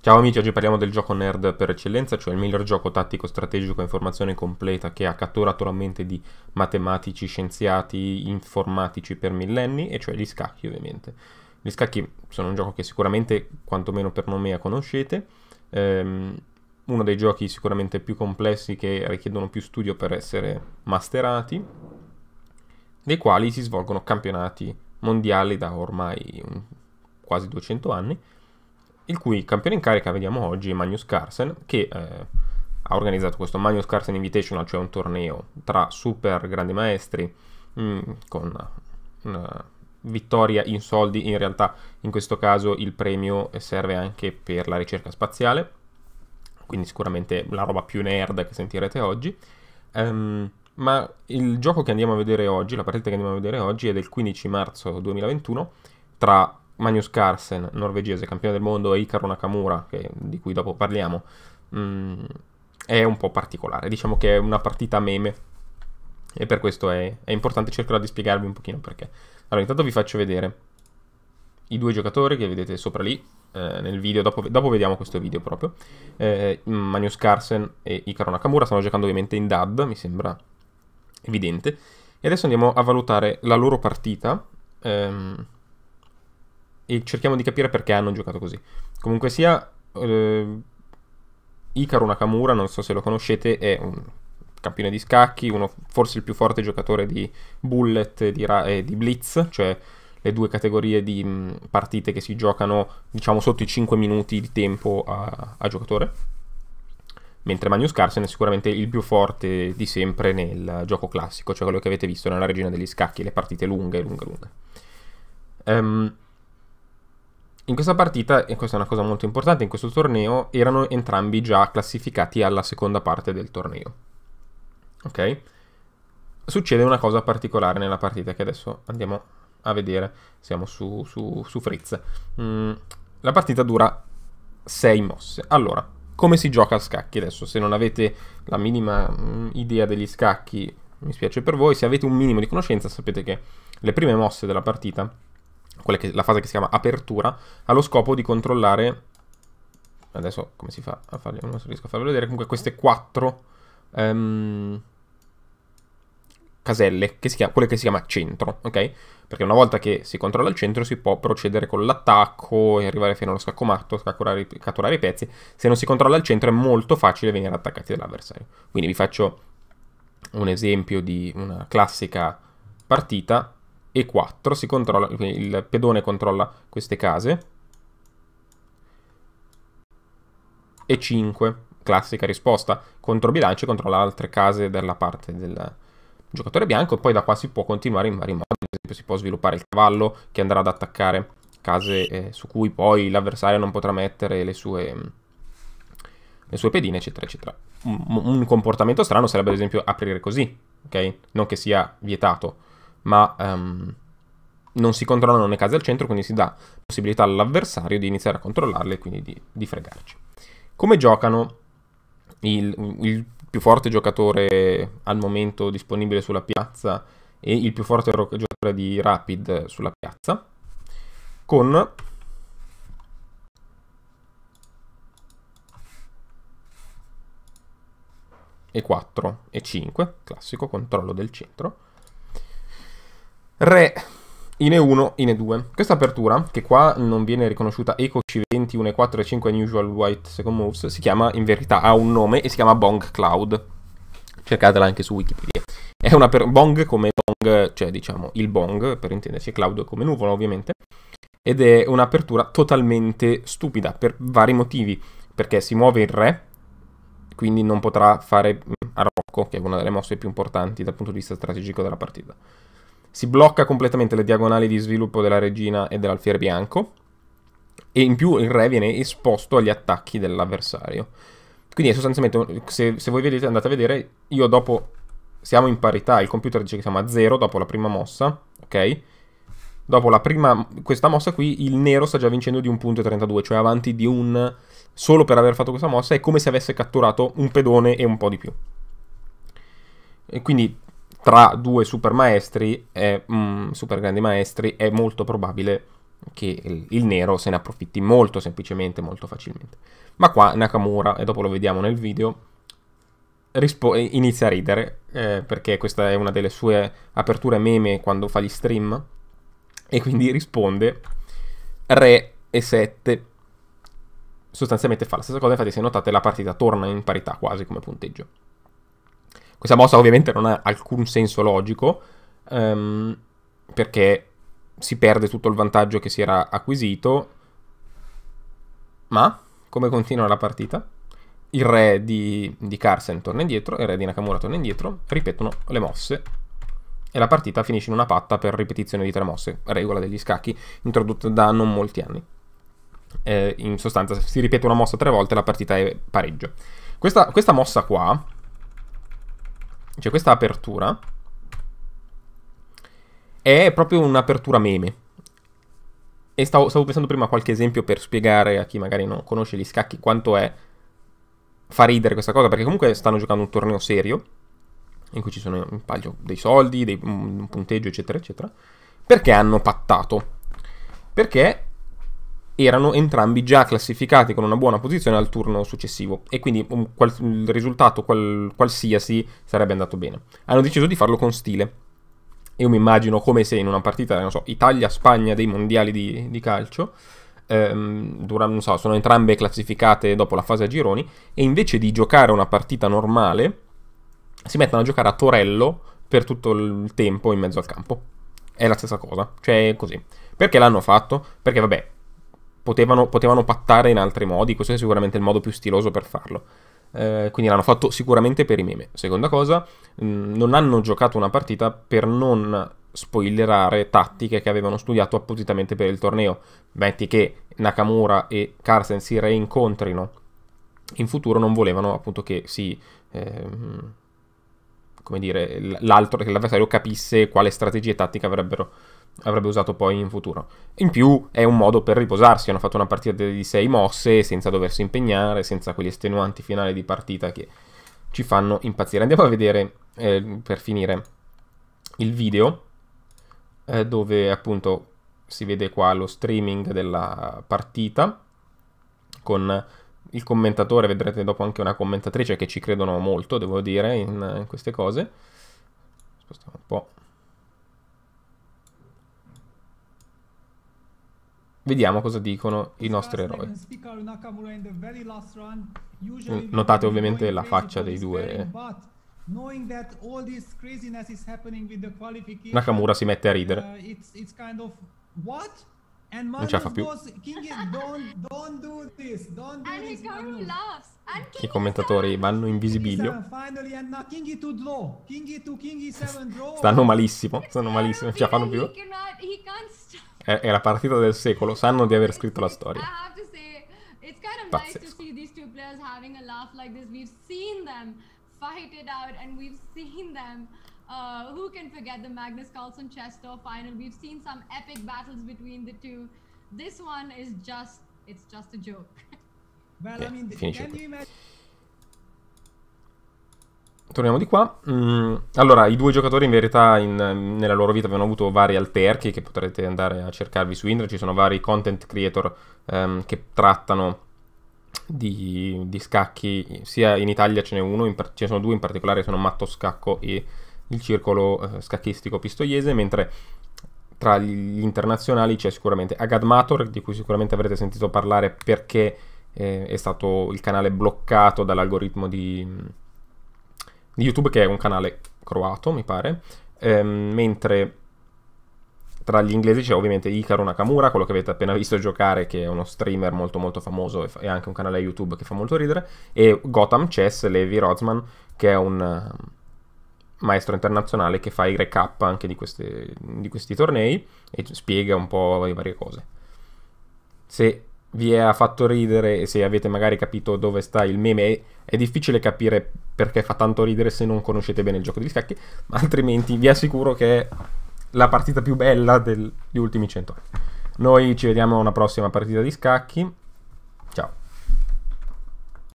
Ciao amici, oggi parliamo del gioco nerd per eccellenza, cioè il miglior gioco tattico strategico e informazione completa che ha catturato la mente di matematici, scienziati, informatici per millenni, e cioè gli scacchi ovviamente. Gli scacchi sono un gioco che sicuramente, quantomeno per nomea, conoscete, ehm, uno dei giochi sicuramente più complessi che richiedono più studio per essere masterati, dei quali si svolgono campionati mondiali da ormai quasi 200 anni, il cui campione in carica vediamo oggi è Magnus Carlsen, che eh, ha organizzato questo Magnus Carlsen Invitational, cioè un torneo tra super grandi maestri mh, mm, con una vittoria in soldi, in realtà in questo caso il premio serve anche per la ricerca spaziale, quindi sicuramente la roba più nerd che sentirete oggi. Um, ma il gioco che andiamo a vedere oggi, la partita che andiamo a vedere oggi è del 15 marzo 2021 tra Magnus Carlsen, norvegese, campione del mondo, e Icaro Nakamura, che, di cui dopo parliamo, mh, mm, è un po' particolare. Diciamo che è una partita meme e per questo è, è importante cercherò di spiegarvi un pochino perché. Allora, intanto vi faccio vedere i due giocatori che vedete sopra lì, eh, nel video, dopo, dopo, vediamo questo video proprio. Eh, Magnus Carlsen e Icaro Nakamura stanno giocando ovviamente in DAD, mi sembra evidente. E adesso andiamo a valutare la loro partita. Ehm, e cerchiamo di capire perché hanno giocato così. Comunque sia, eh, Icaro Nakamura, non so se lo conoscete, è un campione di scacchi, uno forse il più forte giocatore di bullet e di, eh, di blitz, cioè le due categorie di mh, mm, partite che si giocano diciamo sotto i 5 minuti di tempo a, a giocatore mentre Magnus Carlsen è sicuramente il più forte di sempre nel gioco classico, cioè quello che avete visto nella Regina degli Scacchi, le partite lunghe, lunghe, lunghe. Um, in questa partita, e questa è una cosa molto importante, in questo torneo erano entrambi già classificati alla seconda parte del torneo. Ok? Succede una cosa particolare nella partita che adesso andiamo a vedere, siamo su, su, su Fritz. Mm, la partita dura 6 mosse. Allora, come si gioca a scacchi adesso? Se non avete la minima mm, idea degli scacchi, mi spiace per voi, se avete un minimo di conoscenza sapete che le prime mosse della partita che, la fase che si chiama apertura, allo scopo di controllare, adesso come si fa a farli, non riesco a farvelo vedere, comunque queste quattro um, caselle, che chiama, quelle che si chiama centro, ok? Perché una volta che si controlla il centro si può procedere con l'attacco e arrivare fino allo scacco matto, catturare i pezzi, se non si controlla il centro è molto facile venire attaccati dall'avversario. Quindi vi faccio un esempio di una classica partita e4, controlla, il pedone controlla queste case. E5, classica risposta, contro bilancio controlla altre case della parte del giocatore bianco e poi da qua si può continuare in vari modi, ad esempio si può sviluppare il cavallo che andrà ad attaccare case eh, su cui poi l'avversario non potrà mettere le sue, le sue pedine, eccetera, eccetera. Un, un comportamento strano sarebbe ad esempio aprire così, ok? Non che sia vietato, ma um, non si controllano le case al centro, quindi si dà possibilità all'avversario di iniziare a controllarle e quindi di, di fregarci. Come giocano il, il, più forte giocatore al momento disponibile sulla piazza e il più forte giocatore di Rapid sulla piazza? Con E4 e 5, classico controllo del centro Re in E1, in E2. Questa apertura, che qua non viene riconosciuta Eco C20, 1 E4 e 5 Unusual White Second Moves, si chiama in verità, ha un nome e si chiama Bong Cloud. Cercatela anche su Wikipedia. È una per- Bong come Bong, cioè diciamo il Bong, per intendersi, Cloud come nuvola ovviamente. Ed è un'apertura totalmente stupida per vari motivi. Perché si muove il re, quindi non potrà fare mm, a Rocco, che è una delle mosse più importanti dal punto di vista strategico della partita si blocca completamente le diagonali di sviluppo della regina e dell'alfiere bianco e in più il re viene esposto agli attacchi dell'avversario. Quindi è sostanzialmente, se, se voi vedete, andate a vedere, io dopo siamo in parità, il computer dice che siamo a 0 dopo la prima mossa, ok? Dopo la prima, questa mossa qui, il nero sta già vincendo di 1.32, cioè avanti di un... Solo per aver fatto questa mossa è come se avesse catturato un pedone e un po' di più. E quindi tra due super maestri, è, mm, super grandi maestri, è molto probabile che il nero se ne approfitti molto semplicemente, molto facilmente. Ma qua Nakamura, e dopo lo vediamo nel video, rispo- inizia a ridere, eh, perché questa è una delle sue aperture meme quando fa gli stream, e quindi risponde re e 7. Sostanzialmente fa la stessa cosa, infatti se notate la partita torna in parità quasi come punteggio. Questa mossa ovviamente non ha alcun senso logico, um, perché si perde tutto il vantaggio che si era acquisito. Ma come continua la partita? Il re di, di Carsen torna indietro, il re di Nakamura torna indietro, ripetono le mosse e la partita finisce in una patta per ripetizione di tre mosse, regola degli scacchi introdotta da non molti anni. Eh, in sostanza si ripete una mossa tre volte e la partita è pareggio. Questa, questa mossa qua cioè questa apertura è proprio un'apertura meme. E stavo, stavo pensando prima a qualche esempio per spiegare a chi magari non conosce gli scacchi quanto è fa ridere questa cosa, perché comunque stanno giocando un torneo serio, in cui ci sono un paio dei soldi, dei, un punteggio, eccetera, eccetera. Perché hanno pattato? Perché erano entrambi già classificati con una buona posizione al turno successivo e quindi un, um, qual, il risultato qual, qualsiasi sarebbe andato bene. Hanno deciso di farlo con stile. Io mi immagino come se in una partita, non so, Italia-Spagna dei mondiali di, di calcio, ehm, durante, so, sono entrambe classificate dopo la fase a gironi e invece di giocare una partita normale si mettono a giocare a torello per tutto il tempo in mezzo al campo. È la stessa cosa, cioè così. Perché l'hanno fatto? Perché vabbè, potevano, potevano pattare in altri modi, questo è sicuramente il modo più stiloso per farlo. Eh, quindi l'hanno fatto sicuramente per i meme. Seconda cosa, mh, mm, non hanno giocato una partita per non spoilerare tattiche che avevano studiato appositamente per il torneo. Metti che Nakamura e Carsten si reincontrino in futuro, non volevano appunto che si. Ehm, come dire, l'altro, che l'avversario capisse quale strategia e tattica avrebbero avrebbe usato poi in futuro. In più è un modo per riposarsi, hanno fatto una partita di 6 mosse senza doversi impegnare, senza quegli estenuanti finali di partita che ci fanno impazzire. Andiamo a vedere, eh, per finire, il video eh, dove appunto si vede qua lo streaming della partita con il commentatore, vedrete dopo anche una commentatrice che ci credono molto, devo dire, in, in queste cose. Spostiamo un po' Vediamo cosa dicono i nostri eroi. Mm, notate ovviamente la faccia dei due. Nakamura si mette a ridere. Uh, non ce la fa più. I commentatori vanno in visibilio. Uh, stanno malissimo, stanno malissimo, non ce la fanno più è la partita del secolo, sanno di aver scritto la storia. Pazzesco. fight it out and we've seen them uh, who can forget the Magnus Carlsen Chester final? We've seen some epic battles between the two. This one is just, it's just a joke. well, I mean, can you imagine? torniamo di qua. Mm, allora, i due giocatori in verità in, nella loro vita avevano avuto vari alterchi che potrete andare a cercarvi su internet, ci sono vari content creator um, che trattano di, di, scacchi, sia in Italia ce n'è uno, in, ce ne sono due in particolare, sono Matto Scacco e il circolo eh, scacchistico pistoiese, mentre tra gli internazionali c'è sicuramente Agad Mator, di cui sicuramente avrete sentito parlare perché eh, è stato il canale bloccato dall'algoritmo di di YouTube che è un canale croato, mi pare, ehm, mentre tra gli inglesi c'è ovviamente Icaro Nakamura, quello che avete appena visto giocare, che è uno streamer molto molto famoso e, fa- anche un canale YouTube che fa molto ridere, e Gotham Chess, Levi Rozman, che è un ehm, maestro internazionale che fa i recap anche di, queste, di questi tornei e spiega un po' le varie cose. Se vi ha fatto ridere e se avete magari capito dove sta il meme, è difficile capire perché fa tanto ridere se non conoscete bene il gioco di scacchi, ma altrimenti vi assicuro che è la partita più bella degli ultimi 100 anni. Noi ci vediamo a una prossima partita di scacchi. Ciao.